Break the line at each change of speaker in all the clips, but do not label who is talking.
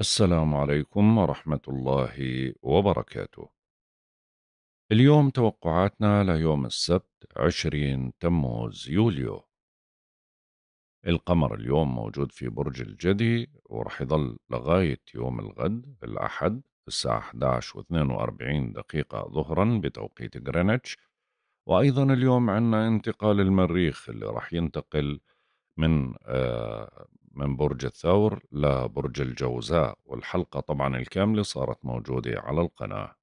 السلام عليكم ورحمة الله وبركاته. اليوم توقعاتنا ليوم السبت 20 تموز يوليو. القمر اليوم موجود في برج الجدي ورح يضل لغاية يوم الغد الأحد الساعة 11 و42 دقيقة ظهرا بتوقيت غرينتش وأيضا اليوم عنا انتقال المريخ اللي رح ينتقل من آه، من برج الثور لبرج الجوزاء والحلقة طبعا الكاملة صارت موجودة على القناة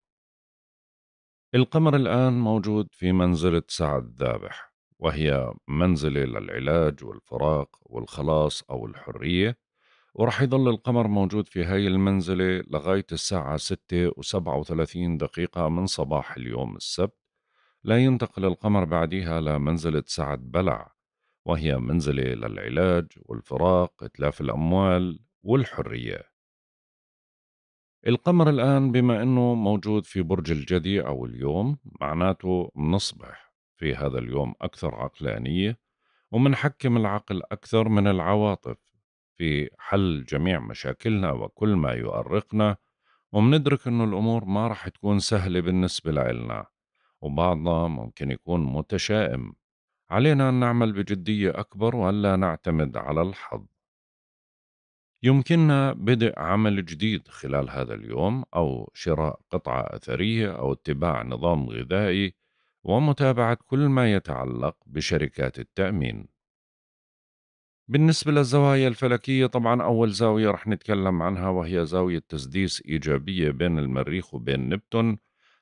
القمر الآن موجود في منزلة سعد ذابح وهي منزلة للعلاج والفراق والخلاص أو الحرية ورح يظل القمر موجود في هاي المنزلة لغاية الساعة 6 و37 دقيقة من صباح اليوم السبت لا ينتقل القمر بعدها لمنزلة سعد بلع وهي منزلة للعلاج والفراق إتلاف الأموال والحرية القمر الآن بما أنه موجود في برج الجدي أو اليوم معناته منصبح في هذا اليوم أكثر عقلانية ومنحكم العقل أكثر من العواطف في حل جميع مشاكلنا وكل ما يؤرقنا ومندرك أنه الأمور ما رح تكون سهلة بالنسبة لنا وبعضنا ممكن يكون متشائم علينا أن نعمل بجدية أكبر وألا نعتمد على الحظ. يمكننا بدء عمل جديد خلال هذا اليوم أو شراء قطعة أثرية أو اتباع نظام غذائي ومتابعة كل ما يتعلق بشركات التأمين. بالنسبة للزوايا الفلكية طبعا أول زاوية رح نتكلم عنها وهي زاوية تسديس إيجابية بين المريخ وبين نبتون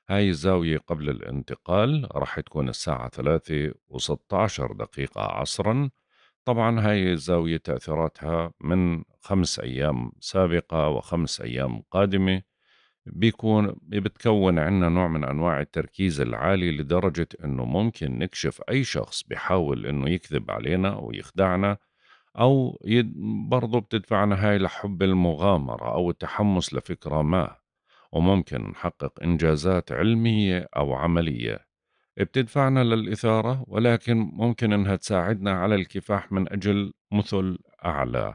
هاي الزاوية قبل الانتقال راح تكون الساعة ثلاثة وستة عشر دقيقة عصرا طبعا هاي الزاوية تأثيراتها من خمس أيام سابقة وخمس أيام قادمة بيكون بتكون عنا نوع من أنواع التركيز العالي لدرجة أنه ممكن نكشف أي شخص بيحاول أنه يكذب علينا ويخدعنا أو برضو بتدفعنا هاي لحب المغامرة أو التحمس لفكرة ما وممكن نحقق إنجازات علمية أو عملية بتدفعنا للإثارة ولكن ممكن أنها تساعدنا على الكفاح من أجل مثل أعلى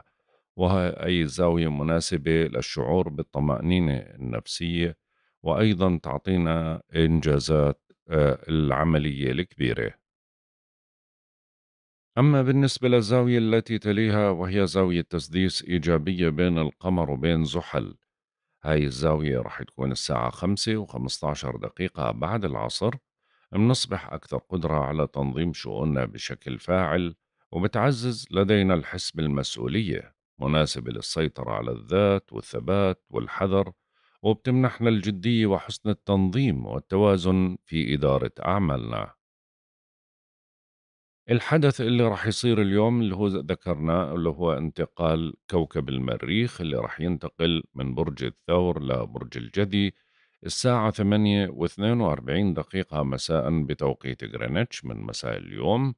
وهي أي زاوية مناسبة للشعور بالطمأنينة النفسية وأيضا تعطينا إنجازات آه، العملية الكبيرة أما بالنسبة للزاوية التي تليها وهي زاوية تسديس إيجابية بين القمر وبين زحل هاي الزاوية رح تكون الساعة خمسة وخمسة عشر دقيقة بعد العصر منصبح أكثر قدرة على تنظيم شؤوننا بشكل فاعل وبتعزز لدينا الحس بالمسؤولية مناسبة للسيطرة على الذات والثبات والحذر وبتمنحنا الجدية وحسن التنظيم والتوازن في إدارة أعمالنا الحدث اللي راح يصير اليوم اللي هو ذكرناه اللي هو انتقال كوكب المريخ اللي راح ينتقل من برج الثور لبرج الجدي الساعة 8 و42 دقيقة مساء بتوقيت غرينتش من مساء اليوم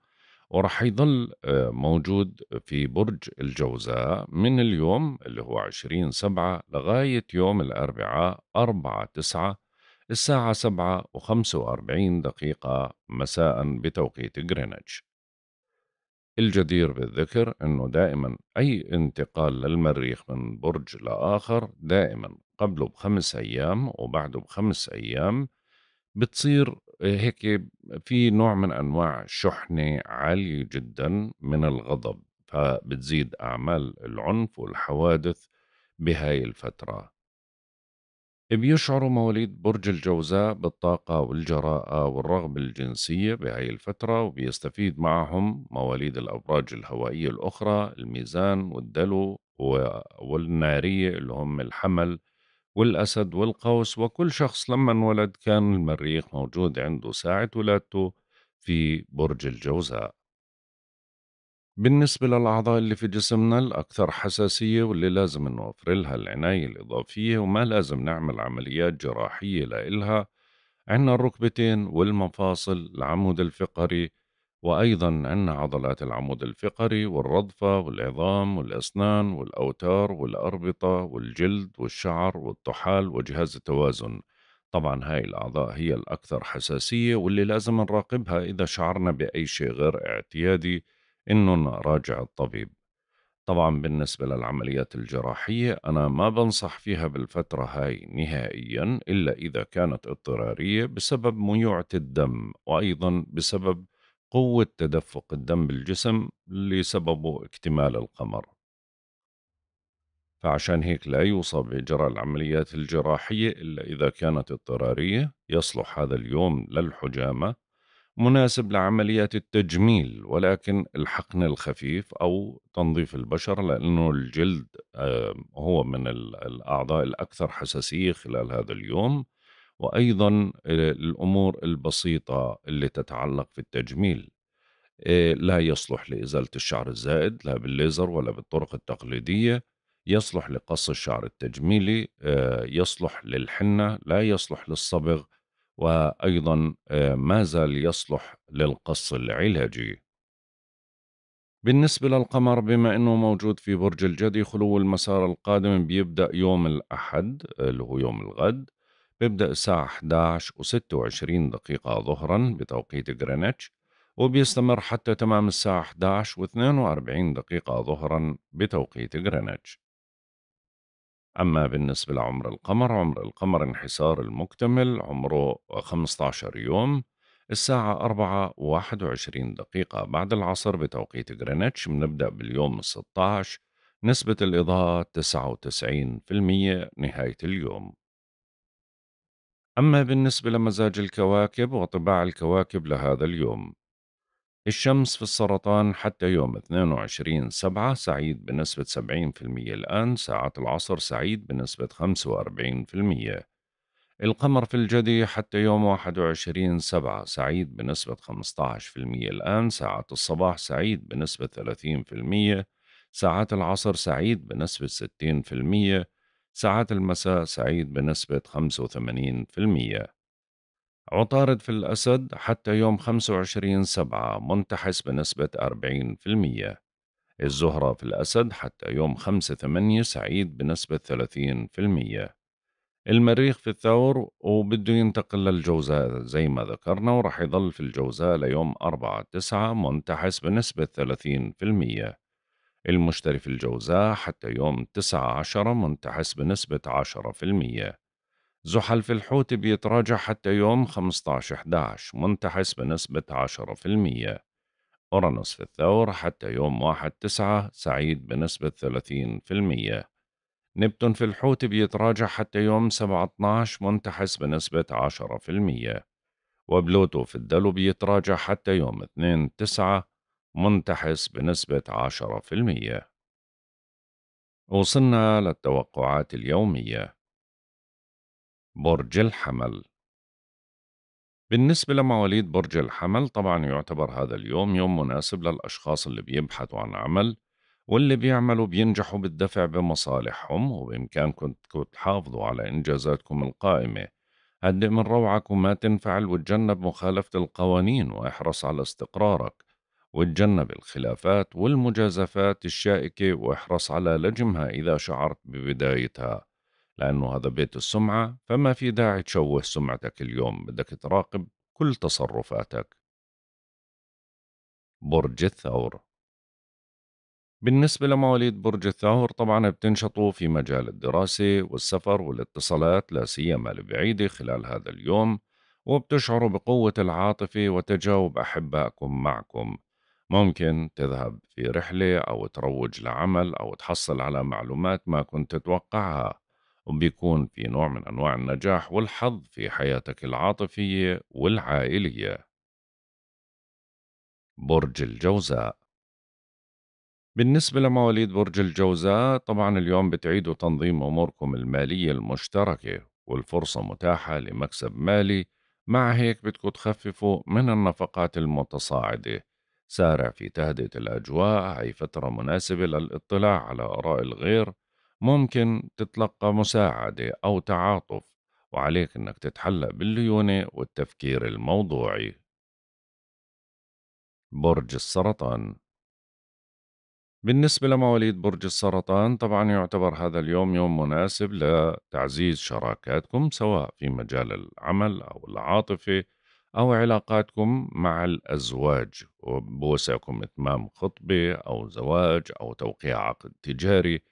وراح يظل آه، موجود في برج الجوزاء من اليوم اللي هو 20 سبعة لغاية يوم الأربعاء 4 تسعة الساعة 7 و45 دقيقة مساء بتوقيت غرينتش الجدير بالذكر أنه دائما أي انتقال للمريخ من برج لآخر دائما قبله بخمس أيام وبعده بخمس أيام بتصير آه، هيك في نوع من أنواع شحنة عالية جدا من الغضب فبتزيد أعمال العنف والحوادث بهاي الفترة بيشعروا مواليد برج الجوزاء بالطاقة والجراءة والرغبة الجنسية بهاي الفترة وبيستفيد معهم مواليد الأبراج الهوائية الأخرى الميزان والدلو والنارية اللي هم الحمل والأسد والقوس وكل شخص لما انولد كان المريخ موجود عنده ساعة ولادته في برج الجوزاء بالنسبة للأعضاء اللي في جسمنا الأكثر حساسية واللي لازم نوفر لها العناية الإضافية وما لازم نعمل عمليات جراحية لإلها عنا الركبتين والمفاصل العمود الفقري وأيضا عنا عضلات العمود الفقري والرضفة والعظام والأسنان والأوتار والأربطة والجلد والشعر والطحال وجهاز التوازن طبعا هاي الأعضاء هي الأكثر حساسية واللي لازم نراقبها إذا شعرنا بأي شيء غير اعتيادي انه راجع الطبيب طبعا بالنسبة للعمليات الجراحية أنا ما بنصح فيها بالفترة هاي نهائيا إلا إذا كانت اضطرارية بسبب ميوعة الدم وأيضا بسبب قوة تدفق الدم بالجسم اللي سببه اكتمال القمر فعشان هيك لا يوصى بإجراء العمليات الجراحية إلا إذا كانت اضطرارية يصلح هذا اليوم للحجامة مناسب لعمليات التجميل ولكن الحقن الخفيف أو تنظيف البشرة لأنه الجلد هو من الأعضاء الأكثر حساسية خلال هذا اليوم وأيضا آه، الأمور البسيطة اللي تتعلق في التجميل آه، لا يصلح لإزالة الشعر الزائد لا بالليزر ولا بالطرق التقليدية يصلح لقص الشعر التجميلي آه، يصلح للحنة لا يصلح للصبغ وأيضا آه، ما زال يصلح للقص العلاجي بالنسبة للقمر بما أنه موجود في برج الجدي خلو المسار القادم بيبدأ يوم الأحد آه، اللي هو يوم الغد بيبدأ الساعة 11 و 26 دقيقة ظهرا بتوقيت غرينتش وبيستمر حتى تمام الساعة 11 و 42 دقيقة ظهرا بتوقيت غرينتش أما بالنسبة لعمر القمر عمر القمر انحسار المكتمل عمره 15 يوم الساعة 4 21 دقيقة بعد العصر بتوقيت جرينتش بنبدأ باليوم 16 نسبة الإضاءة 99% نهاية اليوم أما بالنسبة لمزاج الكواكب وطباع الكواكب لهذا اليوم الشمس في السرطان حتى يوم 22 سبعة سعيد بنسبة 70% الآن ساعة العصر سعيد بنسبة 45% القمر في الجدي حتى يوم 21 سبعة سعيد بنسبة 15% الآن ساعة الصباح سعيد بنسبة 30% ساعات العصر سعيد بنسبة 60% ساعات المساء سعيد بنسبة 85% عطارد في الأسد حتى يوم 25 سبعة منتحس بنسبة 40% الزهرة في الأسد حتى يوم 5 8 سعيد بنسبة 30% المريخ في الثور وبده ينتقل للجوزاء زي ما ذكرنا وراح يظل في الجوزاء ليوم 4 9 منتحس بنسبة 30% المشتري في الجوزاء حتى يوم 9 10 منتحس بنسبة 10% زحل في الحوت بيتراجع حتى يوم 15/11 منتحس بنسبة 10% أورانوس في الثور حتى يوم 1/9 سعيد بنسبة 30% نبتون في الحوت بيتراجع حتى يوم 7/12 منتحس بنسبة 10% وبلوتو في الدلو بيتراجع حتى يوم 2 9 منتحس بنسبة 10% وصلنا للتوقعات اليومية برج الحمل بالنسبة لمواليد برج الحمل طبعا يعتبر هذا اليوم يوم مناسب للأشخاص اللي بيبحثوا عن عمل واللي بيعملوا بينجحوا بالدفع بمصالحهم وبإمكانكم تحافظوا على إنجازاتكم القائمة هدئ من روعك وما تنفعل وتجنب مخالفة القوانين واحرص على استقرارك وتجنب الخلافات والمجازفات الشائكة واحرص على لجمها إذا شعرت ببدايتها لأنه هذا بيت السمعة فما في داعي تشوه سمعتك اليوم بدك تراقب كل تصرفاتك برج الثور بالنسبة لمواليد برج الثور طبعا بتنشطوا في مجال الدراسة والسفر والاتصالات لا سيما البعيدة خلال هذا اليوم وبتشعروا بقوة العاطفة وتجاوب أحبائكم معكم ممكن تذهب في رحلة أو تروج لعمل أو تحصل على معلومات ما كنت تتوقعها وبيكون في نوع من أنواع النجاح والحظ في حياتك العاطفية والعائلية برج الجوزاء بالنسبة لمواليد برج الجوزاء طبعا اليوم بتعيدوا تنظيم أموركم المالية المشتركة والفرصة متاحة لمكسب مالي مع هيك بدكم تخففوا من النفقات المتصاعدة سارع في تهدئة الأجواء هي فترة مناسبة للاطلاع على آراء الغير ممكن تتلقى مساعدة أو تعاطف وعليك إنك تتحلق بالليونة والتفكير الموضوعي برج السرطان بالنسبة لمواليد برج السرطان طبعا يعتبر هذا اليوم يوم مناسب لتعزيز شراكاتكم سواء في مجال العمل أو العاطفة أو علاقاتكم مع الأزواج وبوسعكم إتمام خطبة أو زواج أو توقيع عقد تجاري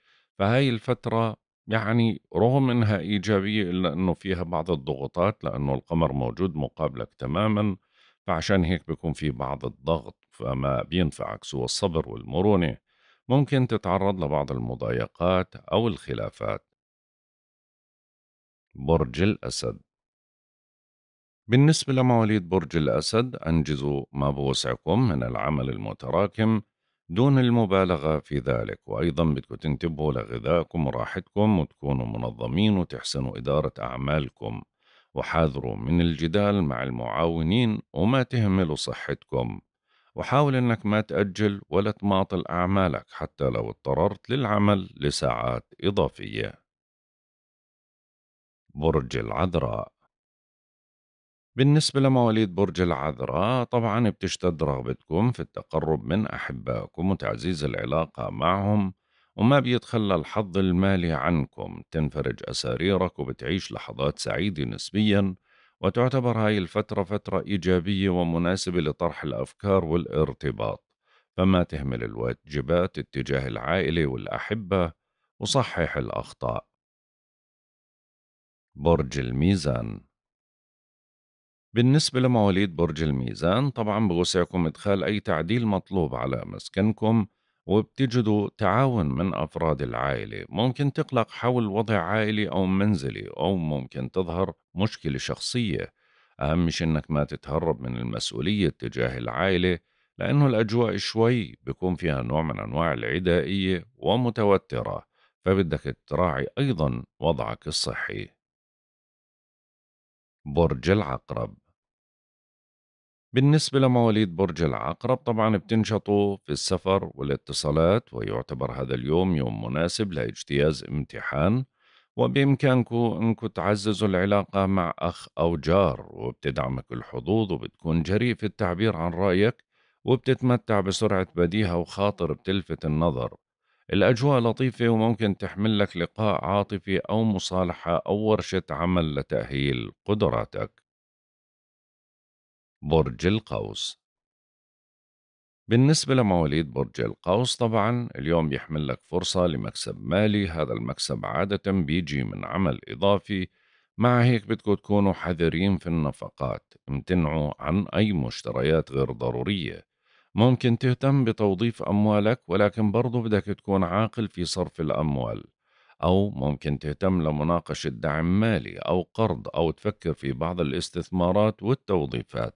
فهاي الفترة يعني رغم انها ايجابيه الا انه فيها بعض الضغوطات لانه القمر موجود مقابلك تماما فعشان هيك بيكون في بعض الضغط فما بينفعك سوى الصبر والمرونه ممكن تتعرض لبعض المضايقات او الخلافات برج الاسد بالنسبه لمواليد برج الاسد انجزوا ما بوسعكم من العمل المتراكم دون المبالغة في ذلك وأيضا بدكم تنتبهوا لغذائكم وراحتكم وتكونوا منظمين وتحسنوا إدارة أعمالكم وحاذروا من الجدال مع المعاونين وما تهملوا صحتكم وحاول أنك ما تأجل ولا تماطل أعمالك حتى لو اضطررت للعمل لساعات إضافية برج العذراء بالنسبة لمواليد برج العذراء طبعا بتشتد رغبتكم في التقرب من أحبائكم وتعزيز العلاقة معهم وما بيتخلى الحظ المالي عنكم تنفرج أساريرك وبتعيش لحظات سعيدة نسبيا وتعتبر هاي الفترة فترة إيجابية ومناسبة لطرح الأفكار والارتباط فما تهمل الواجبات اتجاه العائلة والأحبة وصحح الأخطاء برج الميزان بالنسبة لمواليد برج الميزان طبعا بوسعكم إدخال أي تعديل مطلوب على مسكنكم وبتجدوا تعاون من أفراد العائلة ممكن تقلق حول وضع عائلي أو منزلي أو ممكن تظهر مشكلة شخصية أهم شيء إنك ما تتهرب من المسؤولية تجاه العائلة لأنه الأجواء شوي بيكون فيها نوع من أنواع العدائية ومتوترة فبدك تراعي أيضا وضعك الصحي برج العقرب بالنسبة لمواليد برج العقرب طبعا بتنشطوا في السفر والاتصالات ويعتبر هذا اليوم يوم مناسب لاجتياز امتحان وبإمكانكم أنكم تعززوا العلاقة مع أخ أو جار وبتدعمك الحظوظ وبتكون جريء في التعبير عن رأيك وبتتمتع بسرعة بديهة وخاطر بتلفت النظر الأجواء لطيفة وممكن تحمل لك لقاء عاطفي أو مصالحة أو ورشة عمل لتأهيل قدراتك برج القوس بالنسبة لمواليد برج القوس طبعا اليوم بيحمل لك فرصة لمكسب مالي هذا المكسب عادة بيجي من عمل إضافي مع هيك بدكم تكونوا حذرين في النفقات امتنعوا عن أي مشتريات غير ضرورية ممكن تهتم بتوظيف أموالك ولكن برضو بدك تكون عاقل في صرف الأموال أو ممكن تهتم لمناقشة دعم مالي أو قرض أو تفكر في بعض الاستثمارات والتوظيفات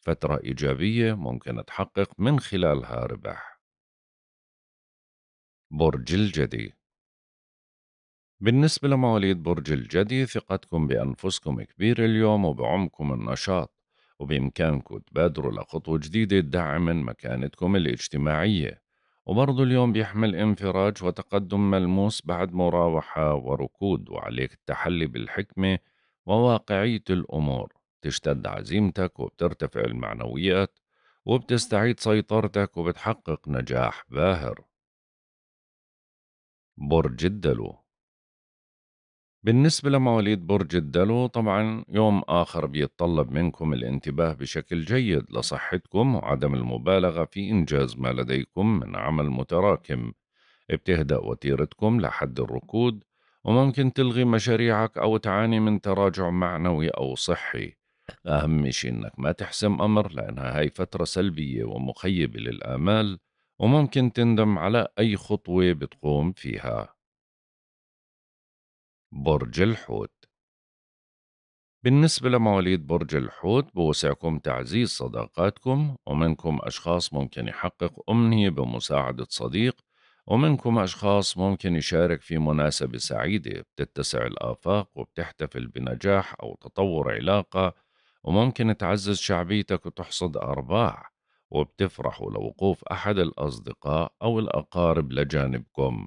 فترة إيجابية ممكن تحقق من خلالها ربح برج الجدي بالنسبة لمواليد برج الجدي ثقتكم بأنفسكم كبيرة اليوم وبعمكم النشاط وبإمكانكم تبادروا لخطوة جديدة تدعم من مكانتكم الاجتماعية وبرضو اليوم بيحمل انفراج وتقدم ملموس بعد مراوحة وركود وعليك التحلي بالحكمة وواقعية الأمور تشتد عزيمتك وبترتفع المعنويات وبتستعيد سيطرتك وبتحقق نجاح باهر برج الدلو بالنسبة لمواليد برج الدلو طبعا يوم آخر بيتطلب منكم الانتباه بشكل جيد لصحتكم وعدم المبالغة في إنجاز ما لديكم من عمل متراكم بتهدأ وتيرتكم لحد الركود وممكن تلغي مشاريعك أو تعاني من تراجع معنوي أو صحي أهم شيء إنك ما تحسم أمر لأنها هاي فترة سلبية ومخيبة للآمال وممكن تندم على أي خطوة بتقوم فيها برج الحوت بالنسبة لمواليد برج الحوت بوسعكم تعزيز صداقاتكم ومنكم أشخاص ممكن يحقق أمنية بمساعدة صديق ومنكم أشخاص ممكن يشارك في مناسبة سعيدة بتتسع الآفاق وبتحتفل بنجاح أو تطور علاقة وممكن تعزز شعبيتك وتحصد أرباح وبتفرحوا لوقوف أحد الأصدقاء أو الأقارب لجانبكم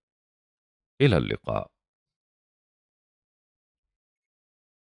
إلى اللقاء